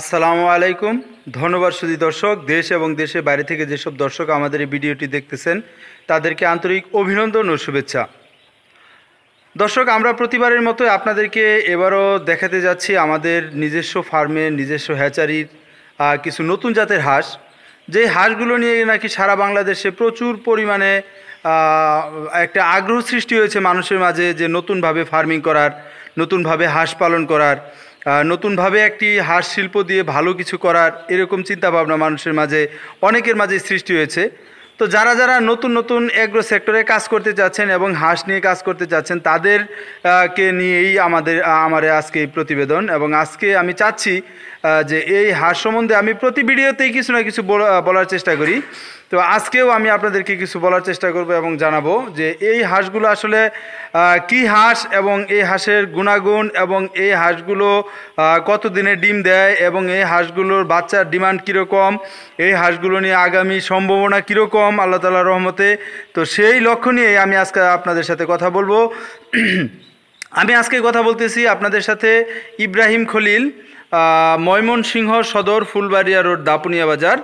আসসালামু আলাইকুম ধন্যবাদ সুদী দর্শক দেশ এবং দেশের বাইরে থেকে যেসব দর্শক আমাদের এই ভিডিওটি দেখতেছেন তাদেরকে আন্তরিক অভিনন্দন ও শুভেচ্ছা দর্শক আমরা প্রতিবারের মতো আপনাদেরকে এবারও দেখাতে যাচ্ছি আমাদের নিজস্ব ফার্মের নিজস্ব হ্যাচারির কিছু নতুন জাতের হাঁস যে হাঁসগুলো নিয়ে নাকি সারা বাংলাদেশে প্রচুর পরিমাণে একটা আগ্রহ সৃষ্টি হয়েছে মানুষের মাঝে যে নতুনভাবে ফার্মিং করার নতুনভাবে হাঁস পালন করার নতুনভাবে একটি হাঁস শিল্প দিয়ে ভালো কিছু করার এরকম চিন্তাভাবনা মানুষের মাঝে অনেকের মাঝে সৃষ্টি হয়েছে তো যারা যারা নতুন নতুন অ্যাগ্রো সেক্টরে কাজ করতে চাচ্ছেন এবং হাঁস নিয়ে কাজ করতে চাচ্ছেন তাদের কে নিয়েই আমাদের আমার আজকে এই প্রতিবেদন এবং আজকে আমি চাচ্ছি যে এই হাঁস সম্বন্ধে আমি প্রতি ভিডিওতেই কিছু না কিছু বলার চেষ্টা করি তো আজকেও আমি আপনাদেরকে কিছু বলার চেষ্টা করব এবং জানাবো যে এই হাঁসগুলো আসলে কি হাঁস এবং এই হাঁসের গুণাগুণ এবং এই হাঁসগুলো কত দিনে ডিম দেয় এবং এই হাঁসগুলোর বাচ্চার ডিমান্ড কীরকম এই হাঁসগুলো নিয়ে আগামী সম্ভাবনা কীরকম আল্লাহ তালা রহমতে তো সেই লক্ষ্য নিয়ে আমি আজকে আপনাদের সাথে কথা বলবো আমি আজকে কথা বলতেছি আপনাদের সাথে ইব্রাহিম খলিল ময়মনসিংহ সদর ফুলবাড়িয়া রোড দাপুনিয়া বাজার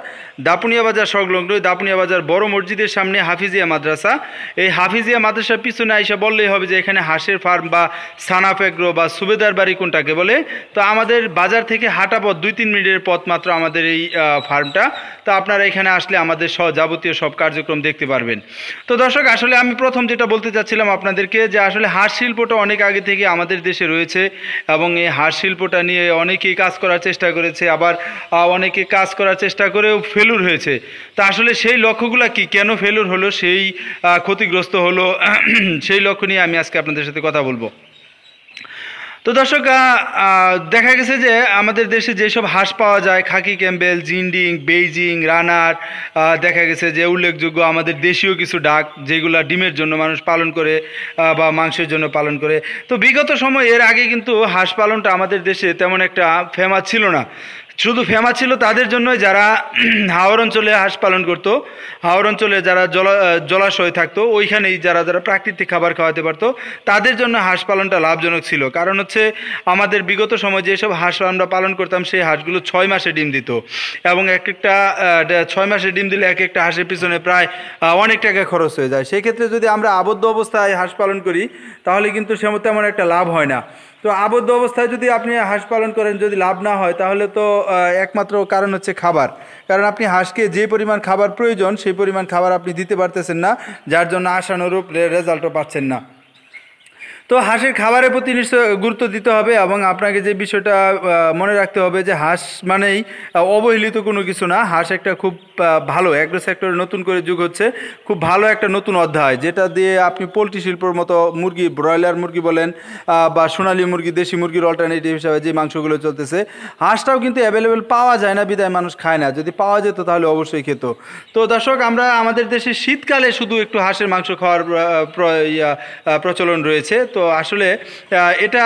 দাপুনিয়া বাজার সংলগ্ন দাপুনিয়া বাজার বড় মসজিদের সামনে হাফিজিয়া মাদ্রাসা এই হাফিজিয়া মাদ্রাসার পিছনে আইসে বললেই হবে যে এখানে হাঁসের ফার্ম বা সানাফেগ্রো বা সুবেদার বাড়ি কোনটাকে বলে তো আমাদের বাজার থেকে হাঁটা পথ দুই তিন মিনিটের পথ মাত্র আমাদের এই ফার্মটা তো আপনারা এখানে আসলে আমাদের সহ যাবতীয় সব কার্যক্রম দেখতে পারবেন তো দর্শক আসলে আমি প্রথম যেটা বলতে চাচ্ছিলাম আপনাদেরকে যে আসলে হাঁস শিল্পটা অনেক আগে থেকে আমাদের দেশে রয়েছে এবং এই হাঁস শিল্পটা নিয়ে অনেকেই কাজ করার চেষ্টা করেছে আবার অনেকে কাজ করার চেষ্টা করেও ফেলুর হয়েছে তা আসলে সেই লক্ষ্যগুলো কি কেন ফেলুর হলো সেই ক্ষতিগ্রস্ত হলো সেই লক্ষ্য নিয়ে আমি আজকে আপনাদের সাথে কথা বলবো তো দর্শক দেখা গেছে যে আমাদের দেশে যেসব হাঁস পাওয়া যায় খাকি ক্যাম্বেল জিন্ডিং বেইজিং রানার দেখা গেছে যে উল্লেখযোগ্য আমাদের দেশীয় কিছু ডাক যেগুলো ডিমের জন্য মানুষ পালন করে বা মাংসের জন্য পালন করে তো বিগত সময় এর আগে কিন্তু হাঁস পালনটা আমাদের দেশে তেমন একটা ফেমাস ছিল না শুধু ফেমা ছিল তাদের জন্যই যারা হাওড় অঞ্চলে হাঁস পালন করত হাওড় অঞ্চলে যারা জলা জলাশয় থাকতো ওইখানেই যারা যারা প্রাকৃতিক খাবার খাওয়াতে পারতো তাদের জন্য হাঁস পালনটা লাভজনক ছিল কারণ হচ্ছে আমাদের বিগত সময় যেসব হাঁস আমরা পালন করতাম সেই হাঁসগুলো ছয় মাসে ডিম দিত এবং এক একটা ছয় মাসে ডিম দিলে এক একটা হাঁসের পিছনে প্রায় অনেক টাকা খরচ হয়ে যায় সেক্ষেত্রে যদি আমরা আবদ্ধ অবস্থায় হাঁস পালন করি তাহলে কিন্তু সেমন তেমন একটা লাভ হয় না তো আবদ্ধ অবস্থায় যদি আপনি হাঁস পালন করেন যদি লাভ না হয় তাহলে তো একমাত্র কারণ হচ্ছে খাবার কারণ আপনি হাঁসকে যে পরিমাণ খাবার প্রয়োজন সেই পরিমাণ খাবার আপনি দিতে পারতেছেন না যার জন্য আশানুরূপ রেজাল্টও পাচ্ছেন না তো হাঁসের খাবারের প্রতি নিশ্চয় গুরুত্ব দিতে হবে এবং আপনাকে যে বিষয়টা মনে রাখতে হবে যে হাঁস মানেই অবহেলিত কোনো কিছু না হাঁস একটা খুব ভালো অ্যাগ্রো সেক্টরে নতুন করে যুগ হচ্ছে খুব ভালো একটা নতুন অধ্যায় যেটা দিয়ে আপনি পোলট্রি শিল্পর মতো মুরগি ব্রয়লার মুরগি বলেন বা সোনালি মুরগি দেশি মুরগির অল্টারনেটিভ হিসাবে যে মাংসগুলো চলতেছে হাঁসটাও কিন্তু অ্যাভেলেবেল পাওয়া যায় না বিদায় মানুষ খায় না যদি পাওয়া যেত তাহলে অবশ্যই খেত তো দর্শক আমরা আমাদের দেশে শীতকালে শুধু একটু হাঁসের মাংস খাওয়ার প্রচলন রয়েছে তো তো আসলে এটা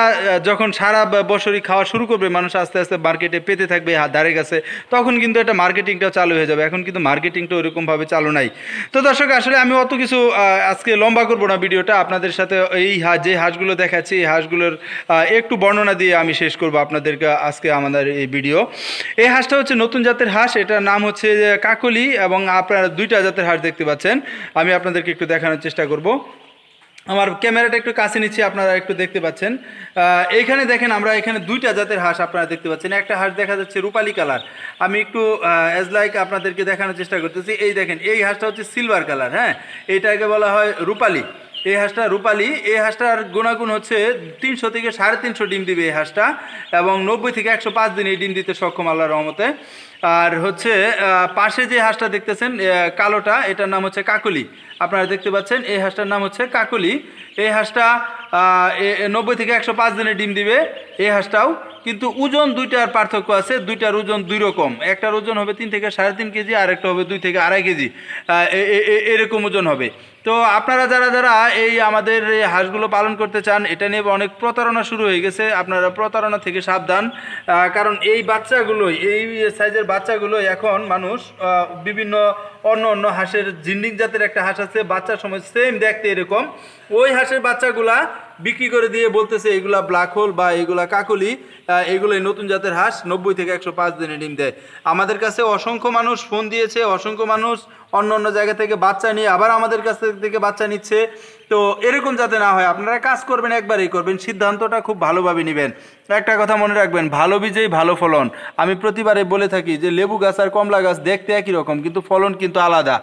যখন সারা বছরই খাওয়া শুরু করবে মানুষ আস্তে আস্তে মার্কেটে পেতে থাকবে ধারে গেছে তখন কিন্তু এটা মার্কেটিংটাও চালু হয়ে যাবে এখন কিন্তু মার্কেটিংটা ওইরকমভাবে চালু নাই তো দর্শক আসলে আমি অত কিছু আজকে লম্বা করবো না ভিডিওটা আপনাদের সাথে এই হাঁস যে হাঁসগুলো দেখাচ্ছি এই হাঁসগুলোর একটু বর্ণনা দিয়ে আমি শেষ করব আপনাদেরকে আজকে আমাদের এই ভিডিও এই হাঁসটা হচ্ছে নতুন জাতের হাঁস এটার নাম হচ্ছে কাকলি এবং আপনারা দুইটা জাতের হাঁস দেখতে পাচ্ছেন আমি আপনাদেরকে একটু দেখানোর চেষ্টা করব আমার ক্যামেরাটা একটু কাছে নিচ্ছি আপনারা একটু দেখতে পাচ্ছেন এইখানে দেখেন আমরা এখানে দুইটা জাতের হাঁস আপনারা দেখতে পাচ্ছেন একটা হাঁস দেখা যাচ্ছে রূপালি কালার আমি একটু অ্যাজ লাইক আপনাদেরকে দেখানোর চেষ্টা করতেছি এই দেখেন এই হাঁসটা হচ্ছে সিলভার কালার হ্যাঁ এইটাকে বলা হয় রূপালি এই হাঁসটা রূপালি এই হাঁসটার গুণাগুণ হচ্ছে তিনশো থেকে সাড়ে তিনশো ডিম দিবে এই হাঁসটা এবং নব্বই থেকে একশো পাঁচ দিন এই ডিম দিতে সক্ষম আল্লাহ রহমতে আর হচ্ছে পাশে যে হাঁসটা দেখতেছেন কালোটা এটার নাম হচ্ছে কাকলি আপনারা দেখতে পাচ্ছেন এই হাঁসটার নাম হচ্ছে কাকলি এই হাঁসটা নব্বই থেকে একশো পাঁচ দিনে ডিম দিবে এই হাঁসটাও কিন্তু ওজন দুইটার পার্থক্য আছে দুইটার ওজন দুই রকম একটার ওজন হবে তিন থেকে সাড়ে তিন কেজি আর একটা হবে দুই থেকে আড়াই কেজি এরকম ওজন হবে তো আপনারা যারা যারা এই আমাদের হাঁসগুলো পালন করতে চান এটা নিয়ে অনেক প্রতারণা শুরু হয়ে গেছে আপনারা প্রতারণা থেকে সাবধান কারণ এই বাচ্চাগুলো এই সাইজের বাচ্চাগুলো এখন মানুষ বিভিন্ন অন্য অন্য হাঁসের জিন্ডিং জাতের একটা হাঁস আছে বাচ্চার সময় সেম দেখতে এরকম ওই হাঁসের বাচ্চাগুলা বিক্রি করে দিয়ে বলতেছে এগুলা ব্ল্যাক হোল বা এগুলা কাকলি এগুলোই নতুন জাতের হাঁস নব্বই থেকে একশো পাঁচ দিনে ডিম দেয় আমাদের কাছে অসংখ্য মানুষ ফোন দিয়েছে অসংখ্য মানুষ অন্য অন্য জায়গা থেকে বাচ্চা নিয়ে আবার আমাদের কাছ থেকে বাচ্চা নিচ্ছে তো এরকম যাতে না হয় আপনারা কাজ করবেন একবারই করবেন সিদ্ধান্তটা খুব ভালোভাবে নেবেন একটা কথা মনে রাখবেন ভালো বীজেই ভালো ফলন আমি প্রতিবারে বলে থাকি যে লেবু গাছ আর কমলা গাছ দেখতে একই রকম কিন্তু ফলন কিন্তু আলাদা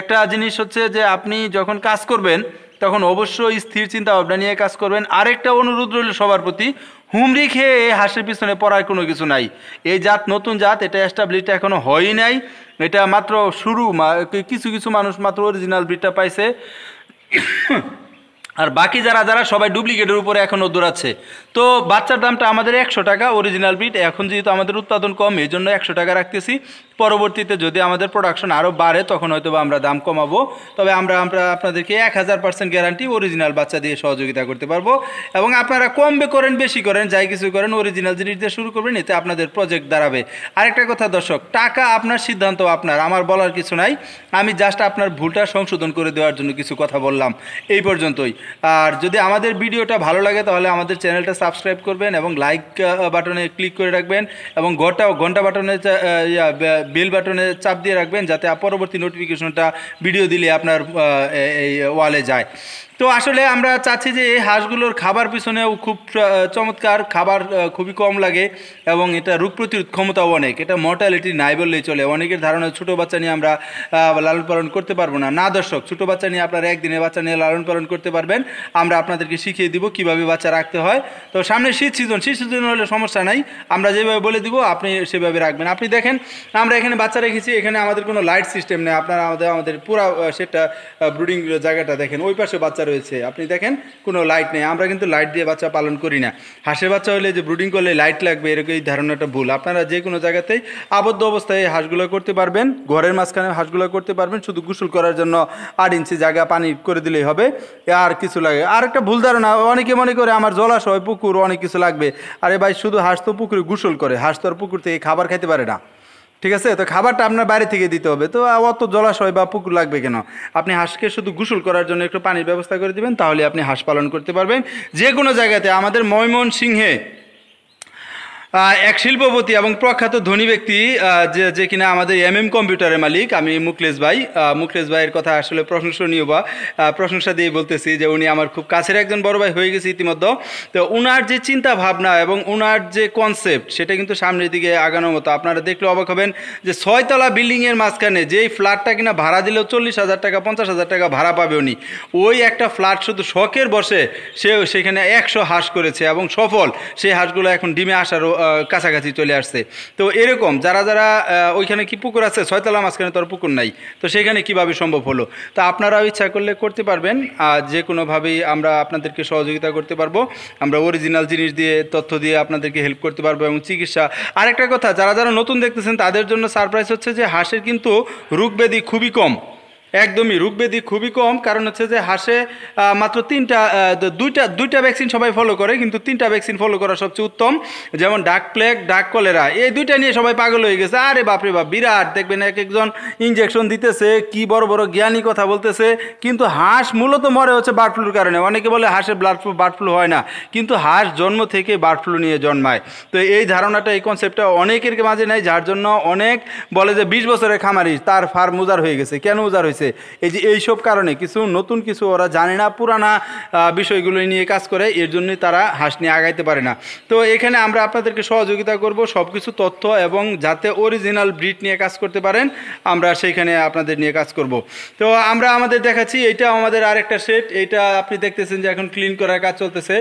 একটা জিনিস হচ্ছে যে আপনি যখন কাজ করবেন তখন অবশ্যই স্থির চিন্তা ভাবনা নিয়ে কাজ করবেন আরেকটা অনুরোধ রইল সবার প্রতি হুমড়ি খেয়ে এই হাঁসের পিছনে পড়ার কোনো কিছু নাই এই জাত নতুন জাত এটা অ্যাস্টাবলিশ এখনও হয়ই নাই এটা মাত্র শুরু কিছু কিছু মানুষ মাত্র অরিজিনাল ব্রিডটা পাইছে আর বাকি যারা যারা সবাই ডুপ্লিকেটের উপরে এখনও দৌড়াচ্ছে তো বাচ্চার দামটা আমাদের একশো টাকা অরিজিনাল বিট এখন যেহেতু আমাদের উৎপাদন কম এই জন্য একশো টাকা রাখতেছি পরবর্তীতে যদি আমাদের প্রোডাকশন আরও বাড়ে তখন হয়তো আমরা দাম কমাবো তবে আমরা আমরা আপনাদেরকে এক হাজার পার্সেন্ট গ্যারান্টি অরিজিনাল বাচ্চা দিয়ে সহযোগিতা করতে পারবো এবং আপনারা কমবে করেন বেশি করেন যাই কিছু করেন অরিজিনাল জিনিস দিয়ে শুরু করবেন এতে আপনাদের প্রজেক্ট দাঁড়াবে আরেকটা কথা দর্শক টাকা আপনার সিদ্ধান্ত আপনার আমার বলার কিছু নাই আমি জাস্ট আপনার ভুলটা সংশোধন করে দেওয়ার জন্য কিছু কথা বললাম এই পর্যন্তই আর যদি আমাদের ভিডিওটা ভালো লাগে তাহলে আমাদের চ্যানেলটা সাবস্ক্রাইব করবেন এবং লাইক বাটনে ক্লিক করে রাখবেন এবং ঘন্টা ঘন্টা বাটনে বেল বাটনে চাপ দিয়ে রাখবেন যাতে পরবর্তী নোটিফিকেশনটা ভিডিও দিলে আপনার এই ওয়ালে যায় তো আসলে আমরা চাচ্ছি যে এই হাঁসগুলোর খাবার পিছনেও খুব চমৎকার খাবার খুবই কম লাগে এবং এটা রোগ প্রতিরোধ ক্ষমতাও অনেক এটা মর্টালিটি নাই বললেই চলে অনেকের ধারণা ছোট বাচ্চা নিয়ে আমরা লালন পালন করতে পারবো না না দর্শক ছোট বাচ্চা নিয়ে আপনারা একদিনে বাচ্চা নিয়ে লালন পালন করতে পারবেন আমরা আপনাদেরকে শিখিয়ে দিব কিভাবে বাচ্চা রাখতে হয় তো সামনে শীত সিজন শীত সিজন হলে সমস্যা নাই আমরা যেভাবে বলে দিব আপনি সেভাবে রাখবেন আপনি দেখেন আমরা এখানে বাচ্চা রেখেছি এখানে আমাদের কোনো লাইট সিস্টেম নেই আপনারা আমাদের আমাদের পুরা সেটা ব্রুডিং জায়গাটা দেখেন ওই পাশে বাচ্চা রয়েছে আপনি দেখেন কোনো লাইট নেই আমরা কিন্তু লাইট দিয়ে বাচ্চা পালন করি না হাঁসের বাচ্চা হলে যে ব্রুডিং করলে লাইট লাগবে এরকম এই ধারণাটা ভুল আপনারা যে কোনো জায়গাতেই আবদ্ধ অবস্থায় এই হাঁসগুলো করতে পারবেন ঘরের মাঝখানে হাঁসগুলো করতে পারবেন শুধু গোসল করার জন্য আট ইঞ্চি জায়গা পানি করে দিলেই হবে আর কিছু লাগে আর একটা ভুল ধারণা অনেকে মনে করে আমার জলাশয় পুকুর অনেক কিছু লাগবে আরে ভাই শুধু হাঁস তো পুকুরে গোসল করে হাঁস তো আর পুকুর থেকে খাবার খাইতে পারে না ঠিক আছে তো খাবারটা আপনার বাইরে থেকে দিতে হবে তো অত জলাশয় বা পুকুর লাগবে কেন আপনি হাঁসকে শুধু গোসল করার জন্য একটু পানির ব্যবস্থা করে দেবেন তাহলে আপনি হাঁস পালন করতে পারবেন যে কোনো জায়গাতে আমাদের সিংহে এক শিল্পপতি এবং প্রখ্যাত ধনী ব্যক্তি যে যে কিনা আমাদের এম এম কম্পিউটারের মালিক আমি মুকলেশ ভাই মুকলেশ ভাইয়ের কথা আসলে প্রশংসনীয় বা প্রশংসা দিয়ে বলতেছি যে উনি আমার খুব কাছের একজন বড় ভাই হয়ে গেছে ইতিমধ্যে তো ওনার যে চিন্তা ভাবনা এবং ওনার যে কনসেপ্ট সেটা কিন্তু সামনের দিকে আগানোর মতো আপনারা দেখলে অবাক হবেন যে ছয়তলা বিল্ডিংয়ের মাঝখানে যেই ফ্ল্যাটটা কিনা ভাড়া দিলেও চল্লিশ হাজার টাকা পঞ্চাশ হাজার টাকা ভাড়া পাবে উনি ওই একটা ফ্ল্যাট শুধু শখের বসে সে সেখানে একশো হাঁস করেছে এবং সফল সেই হাঁসগুলো এখন ডিমে আসারও কাছাকাছি চলে আসছে তো এরকম যারা যারা ওইখানে কি পুকুর আছে ছয়তলা মাঝখানে তো আর পুকুর নাই তো সেখানে কিভাবে সম্ভব হলো তো আপনারাও ইচ্ছা করলে করতে পারবেন আর যে কোনোভাবেই আমরা আপনাদেরকে সহযোগিতা করতে পারবো আমরা অরিজিনাল জিনিস দিয়ে তথ্য দিয়ে আপনাদেরকে হেল্প করতে পারবো এবং চিকিৎসা আরেকটা কথা যারা যারা নতুন দেখতেছেন তাদের জন্য সারপ্রাইজ হচ্ছে যে হাঁসের কিন্তু রোগব্যাধি খুবই কম একদমই ব্যাধি খুবই কম কারণ হচ্ছে যে হাঁসে মাত্র তিনটা দুইটা দুইটা ভ্যাকসিন সবাই ফলো করে কিন্তু তিনটা ভ্যাকসিন ফলো করা সবচেয়ে উত্তম যেমন ডাক প্লেগ ডাক কলেরা এই দুইটা নিয়ে সবাই পাগল হয়ে গেছে আরে বাপরে বাপ বিরাট দেখবেন এক একজন ইঞ্জেকশন দিতেছে কি বড় বড় জ্ঞানী কথা বলতেছে কিন্তু হাঁস মূলত মরে হচ্ছে বার্ড ফ্লুর কারণে অনেকে বলে হাঁসে ব্লাড ফ্লু বার্ড ফ্লু হয় না কিন্তু হাঁস জন্ম থেকে বার্ড ফ্লু নিয়ে জন্মায় তো এই ধারণাটা এই কনসেপ্টটা অনেকের মাঝে নেয় যার জন্য অনেক বলে যে বিশ বছরের খামারি তার ফার্ম উজার হয়ে গেছে কেন উজার হয়েছে আছে এই যে এইসব কারণে কিছু নতুন কিছু ওরা জানে না পুরানা বিষয়গুলো নিয়ে কাজ করে এর জন্যই তারা হাঁস নিয়ে আগাইতে পারে না তো এখানে আমরা আপনাদেরকে সহযোগিতা করব সব কিছু তথ্য এবং যাতে অরিজিনাল ব্রিড নিয়ে কাজ করতে পারেন আমরা সেইখানে আপনাদের নিয়ে কাজ করব তো আমরা আমাদের দেখাচ্ছি এটা আমাদের আরেকটা সেট এটা আপনি দেখতেছেন যে এখন ক্লিন করার কাজ চলতেছে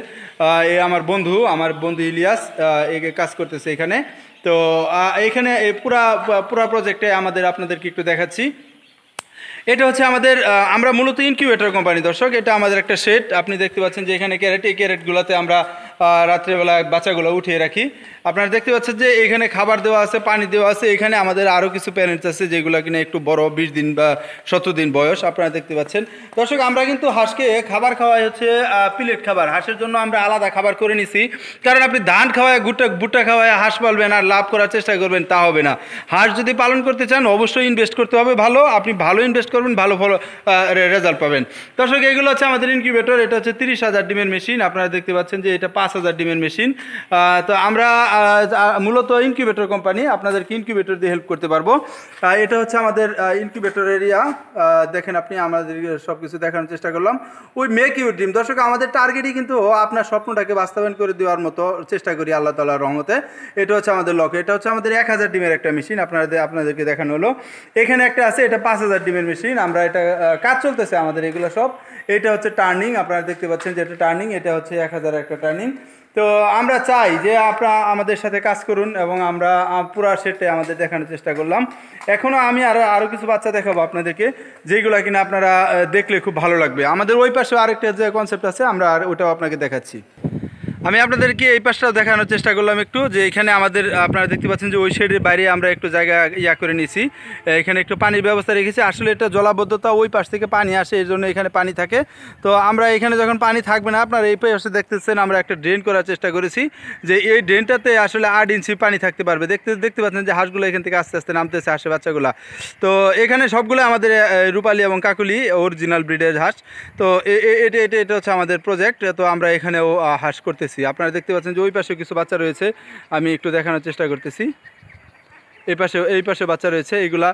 এ আমার বন্ধু আমার বন্ধু ইলিয়াস একে কাজ করতেছে এখানে তো এখানে পুরা পুরা প্রজেক্টে আমাদের আপনাদেরকে একটু দেখাচ্ছি এটা হচ্ছে আমাদের আমরা মূলত ইনকিউবেটর কোম্পানি দর্শক এটা আমাদের একটা সেট আপনি দেখতে পাচ্ছেন যে এখানে ক্যারেট এই ক্যারেটগুলোতে আমরা রাত্রেবেলা বাচ্চাগুলো উঠিয়ে রাখি আপনারা দেখতে পাচ্ছেন যে এখানে খাবার দেওয়া আছে পানি দেওয়া আছে এখানে আমাদের আরও কিছু প্যারেন্টস আছে যেগুলো কিনা একটু বড় বিশ দিন বা সতেরো দিন বয়স আপনারা দেখতে পাচ্ছেন দর্শক আমরা কিন্তু হাঁসকে খাবার খাওয়াই হচ্ছে প্লেট খাবার হাঁসের জন্য আমরা আলাদা খাবার করে নিছি কারণ আপনি ধান খাওয়ায় গুটা গুটা খাওয়ায় হাঁস পালবেন আর লাভ করার চেষ্টা করবেন তা হবে না হাঁস যদি পালন করতে চান অবশ্যই ইনভেস্ট করতে হবে ভালো আপনি ভালো ইনভেস্ট করবেন ভালো ভালো রেজাল্ট পাবেন দর্শক এগুলো হচ্ছে আমাদের ইনকিউবেটর এটা হচ্ছে তিরিশ হাজার ডিমের মেশিন আপনারা দেখতে পাচ্ছেন যে এটা পাঁচ হাজার ডিমের মেশিন তো আমরা মূলত ইনকিউবেটর কোম্পানি আপনাদেরকে ইনকিউবেটর দিয়ে হেল্প করতে পারবো এটা হচ্ছে আমাদের ইনকিউবেটর এরিয়া দেখেন আপনি আমাদের সব কিছু দেখানোর চেষ্টা করলাম ওই মেক ইউ ড্রিম দর্শক আমাদের টার্গেটই কিন্তু আপনার স্বপ্নটাকে বাস্তবায়ন করে দেওয়ার মতো চেষ্টা করি আল্লাহ তালার রহমতে এটা হচ্ছে আমাদের লক্ষ্য এটা হচ্ছে আমাদের এক হাজার ডিমের একটা মেশিন আপনাদের আপনাদেরকে দেখানো হলো এখানে একটা আছে এটা পাঁচ হাজার ডিমের মেশিন আমরা এটা কাজ চলতেছে আমাদের এগুলো সব এটা হচ্ছে টার্নিং আপনারা দেখতে পাচ্ছেন যে এটা টার্নিং এটা হচ্ছে এক হাজার একটা টার্নিং তো আমরা চাই যে আপনারা আমাদের সাথে কাজ করুন এবং আমরা পুরো সেটে আমাদের দেখানোর চেষ্টা করলাম এখনও আমি আরও আরও কিছু বাচ্চা দেখাবো আপনাদেরকে যেগুলো কিনা আপনারা দেখলে খুব ভালো লাগবে আমাদের ওই পাশে আরেকটা যে কনসেপ্ট আছে আমরা আর ওটাও আপনাকে দেখাচ্ছি আমি আপনাদেরকে এই পাশটাও দেখানোর চেষ্টা করলাম একটু যে এখানে আমাদের আপনারা দেখতে পাচ্ছেন যে ওই সাইডের বাইরে আমরা একটু জায়গা ইয়া করে নিয়েছি এখানে একটু পানির ব্যবস্থা রেখেছি আসলে এটা জলাবদ্ধতা ওই পাশ থেকে পানি আসে এই জন্য এখানে পানি থাকে তো আমরা এখানে যখন পানি থাকবে না আপনারা এই পাশে দেখতেছেন আমরা একটা ড্রেন করার চেষ্টা করেছি যে এই ড্রেনটাতে আসলে আট ইঞ্চি পানি থাকতে পারবে দেখতে দেখতে পাচ্ছেন যে হাঁসগুলো এখান থেকে আস্তে আস্তে নামতেছে হাঁসে বাচ্চাগুলো তো এখানে সবগুলো আমাদের রূপালি এবং কাকুলি অরিজিনাল ব্রিডের হাঁস তো এটা এটা এটা হচ্ছে আমাদের প্রজেক্ট তো আমরা এখানেও হাঁস করতেছি করতেছি আপনারা দেখতে পাচ্ছেন যে ওই পাশে কিছু বাচ্চা রয়েছে আমি একটু দেখানোর চেষ্টা করতেছি এই পাশে এই পাশে বাচ্চা রয়েছে এইগুলা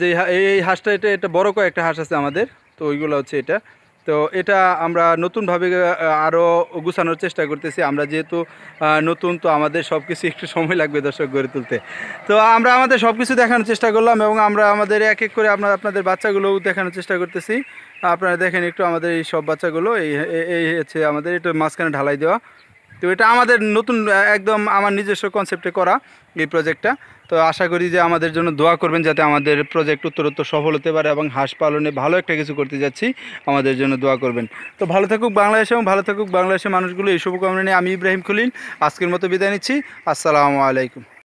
যে এই হাঁসটা এটা একটা বড়ো কয়েকটা হাঁস আছে আমাদের তো ওইগুলো হচ্ছে এটা তো এটা আমরা নতুনভাবে আরও গুছানোর চেষ্টা করতেছি আমরা যেহেতু নতুন তো আমাদের সব কিছু একটু সময় লাগবে দর্শক গড়ে তুলতে তো আমরা আমাদের সব কিছু দেখানোর চেষ্টা করলাম এবং আমরা আমাদের এক এক করে আপনার আপনাদের বাচ্চাগুলোও দেখানোর চেষ্টা করতেছি আপনারা দেখেন একটু আমাদের এই সব বাচ্চাগুলো এই এই হচ্ছে আমাদের একটু মাঝখানে ঢালাই দেওয়া তো এটা আমাদের নতুন একদম আমার নিজস্ব কনসেপ্টে করা এই প্রজেক্টটা তো আশা করি যে আমাদের জন্য দোয়া করবেন যাতে আমাদের প্রজেক্ট উত্তরোত্তর সফল হতে পারে এবং হাঁস পালনে ভালো একটা কিছু করতে যাচ্ছি আমাদের জন্য দোয়া করবেন তো ভালো থাকুক বাংলাদেশ এবং ভালো থাকুক বাংলাদেশের মানুষগুলো এই শুভকামনা নিয়ে আমি ইব্রাহিম খুলিন আজকের মতো বিদায় নিচ্ছি আসসালামু আলাইকুম